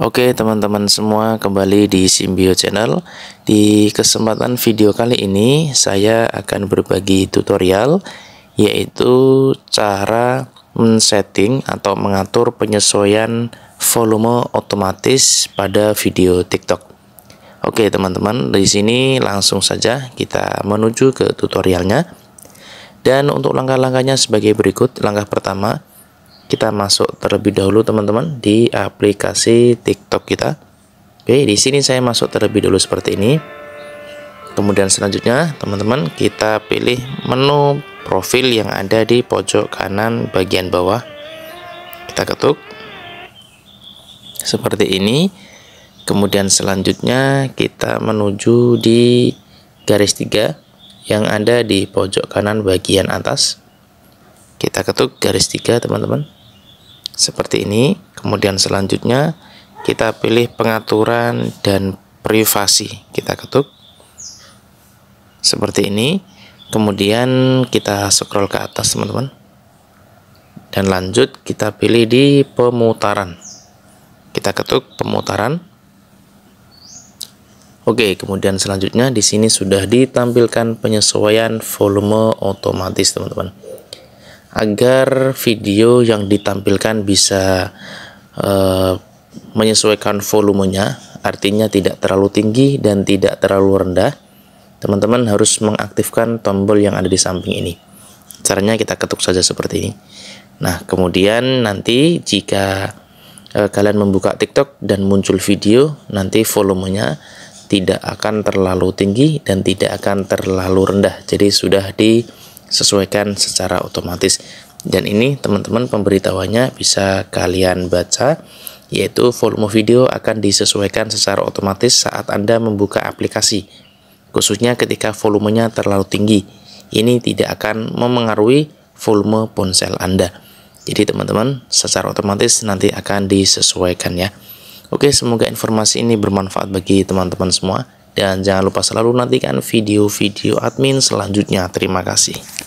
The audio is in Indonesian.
Oke teman-teman semua kembali di Simbio Channel Di kesempatan video kali ini saya akan berbagi tutorial Yaitu cara men-setting atau mengatur penyesuaian volume otomatis pada video TikTok Oke teman-teman di sini langsung saja kita menuju ke tutorialnya Dan untuk langkah-langkahnya sebagai berikut Langkah pertama kita masuk terlebih dahulu teman-teman di aplikasi TikTok kita. Oke, di sini saya masuk terlebih dahulu seperti ini. Kemudian selanjutnya teman-teman kita pilih menu profil yang ada di pojok kanan bagian bawah. Kita ketuk seperti ini. Kemudian selanjutnya kita menuju di garis tiga yang ada di pojok kanan bagian atas. Kita ketuk garis tiga teman-teman seperti ini kemudian selanjutnya kita pilih pengaturan dan privasi kita ketuk seperti ini kemudian kita scroll ke atas teman-teman dan lanjut kita pilih di pemutaran kita ketuk pemutaran Oke kemudian selanjutnya di sini sudah ditampilkan penyesuaian volume otomatis teman-teman agar video yang ditampilkan bisa uh, menyesuaikan volumenya artinya tidak terlalu tinggi dan tidak terlalu rendah teman-teman harus mengaktifkan tombol yang ada di samping ini caranya kita ketuk saja seperti ini nah kemudian nanti jika eh, kalian membuka tiktok dan muncul video nanti volumenya tidak akan terlalu tinggi dan tidak akan terlalu rendah jadi sudah di sesuaikan secara otomatis dan ini teman-teman pemberitahuannya bisa kalian baca yaitu volume video akan disesuaikan secara otomatis saat Anda membuka aplikasi khususnya ketika volumenya terlalu tinggi ini tidak akan memengaruhi volume ponsel Anda jadi teman-teman secara otomatis nanti akan disesuaikan ya Oke semoga informasi ini bermanfaat bagi teman-teman semua dan jangan lupa selalu nantikan video-video admin selanjutnya terima kasih